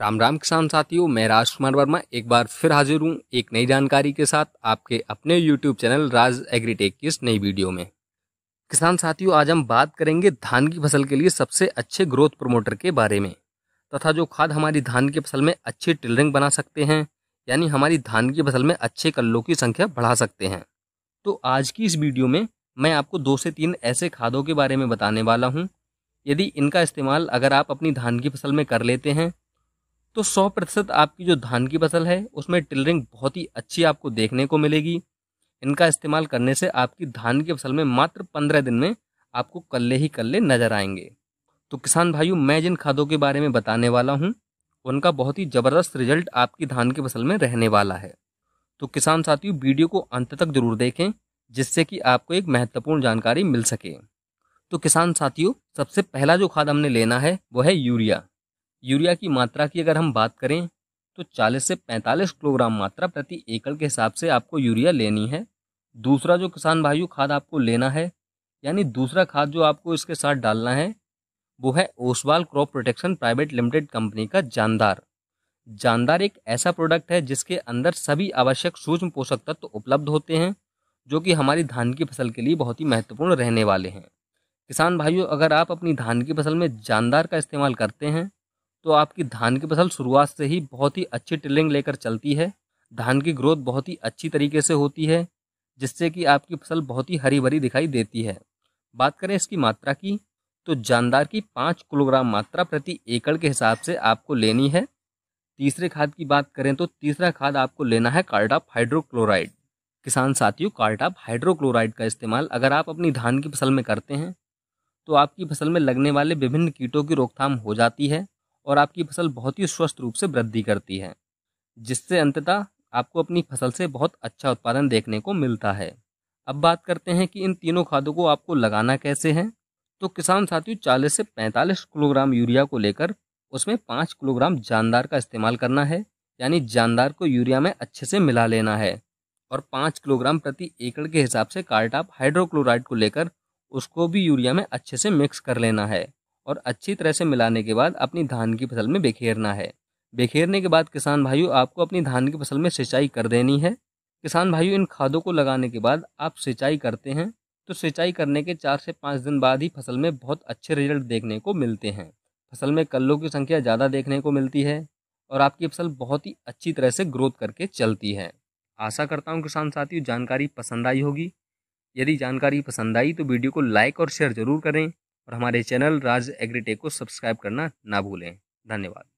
राम राम किसान साथियों मैं राज कुमार वर्मा एक बार फिर हाजिर हूँ एक नई जानकारी के साथ आपके अपने YouTube चैनल राज एग्रीटेक की इस नई वीडियो में किसान साथियों आज हम बात करेंगे धान की फसल के लिए सबसे अच्छे ग्रोथ प्रमोटर के बारे में तथा जो खाद हमारी धान की फसल में अच्छी टिलरिंग बना सकते हैं यानी हमारी धान की फसल में अच्छे कल्लों की संख्या बढ़ा सकते हैं तो आज की इस वीडियो में मैं आपको दो से तीन ऐसे खादों के बारे में बताने वाला हूँ यदि इनका इस्तेमाल अगर आप अपनी धान की फसल में कर लेते हैं तो सौ प्रतिशत आपकी जो धान की फसल है उसमें टिलरिंग बहुत ही अच्छी आपको देखने को मिलेगी इनका इस्तेमाल करने से आपकी धान की फसल में मात्र पंद्रह दिन में आपको कल्ले ही कल्ले नजर आएंगे तो किसान भाइयों मैं जिन खादों के बारे में बताने वाला हूँ उनका बहुत ही ज़बरदस्त रिजल्ट आपकी धान की फसल में रहने वाला है तो किसान साथियों वीडियो को अंत तक जरूर देखें जिससे कि आपको एक महत्वपूर्ण जानकारी मिल सके तो किसान साथियों सबसे पहला जो खाद हमने लेना है वो है यूरिया यूरिया की मात्रा की अगर हम बात करें तो 40 से 45 किलोग्राम मात्रा प्रति एकड़ के हिसाब से आपको यूरिया लेनी है दूसरा जो किसान भाइयों खाद आपको लेना है यानी दूसरा खाद जो आपको इसके साथ डालना है वो है Oswal crop protection private limited company का जानदार जानदार एक ऐसा प्रोडक्ट है जिसके अंदर सभी आवश्यक सूक्ष्म पोषक तत्व उपलब्ध होते हैं जो कि हमारी धान की फसल के लिए बहुत ही महत्वपूर्ण रहने वाले हैं किसान भाइयों अगर आप अपनी धान की फसल में जानदार का इस्तेमाल करते हैं तो आपकी धान की फसल शुरुआत से ही बहुत ही अच्छी टिलिंग लेकर चलती है धान की ग्रोथ बहुत ही अच्छी तरीके से होती है जिससे कि आपकी फसल बहुत ही हरी भरी दिखाई देती है बात करें इसकी मात्रा की तो जानदार की पाँच किलोग्राम मात्रा प्रति एकड़ के हिसाब से आपको लेनी है तीसरे खाद की बात करें तो तीसरा खाद आपको लेना है कार्टाप हाइड्रोक्लोराइड किसान साथियों कार्टाप हाइड्रोक्लोराइड का इस्तेमाल अगर आप अपनी धान की फसल में करते हैं तो आपकी फसल में लगने वाले विभिन्न कीटों की रोकथाम हो जाती है और आपकी फसल बहुत ही स्वस्थ रूप से वृद्धि करती है जिससे अंततः आपको अपनी फसल से बहुत अच्छा उत्पादन देखने को मिलता है अब बात करते हैं कि इन तीनों खादों को आपको लगाना कैसे है तो किसान साथियों चालीस से पैंतालीस किलोग्राम यूरिया को लेकर उसमें पाँच किलोग्राम जानदार का इस्तेमाल करना है यानी जानदार को यूरिया में अच्छे से मिला लेना है और पाँच किलोग्राम प्रति एकड़ के हिसाब से कार्टाप हाइड्रोक्लोराइड को लेकर उसको भी यूरिया में अच्छे से मिक्स कर लेना है और अच्छी तरह से मिलाने के बाद अपनी धान की फसल में बिखेरना है बिखेरने के बाद किसान भाइयों आपको अपनी धान की फसल में सिंचाई कर देनी है किसान भाइयों इन खादों को लगाने के बाद आप सिंचाई करते हैं तो सिंचाई करने के चार से पाँच दिन बाद ही फसल में बहुत अच्छे रिजल्ट देखने को मिलते हैं फसल में कल्लों की संख्या ज़्यादा देखने को मिलती है और आपकी फसल बहुत ही अच्छी तरह से ग्रोथ करके चलती है आशा करता हूँ किसान साथियों जानकारी पसंद आई होगी यदि जानकारी पसंद आई तो वीडियो को लाइक और शेयर ज़रूर करें और हमारे चैनल राज एग्रीटेक को सब्सक्राइब करना ना भूलें धन्यवाद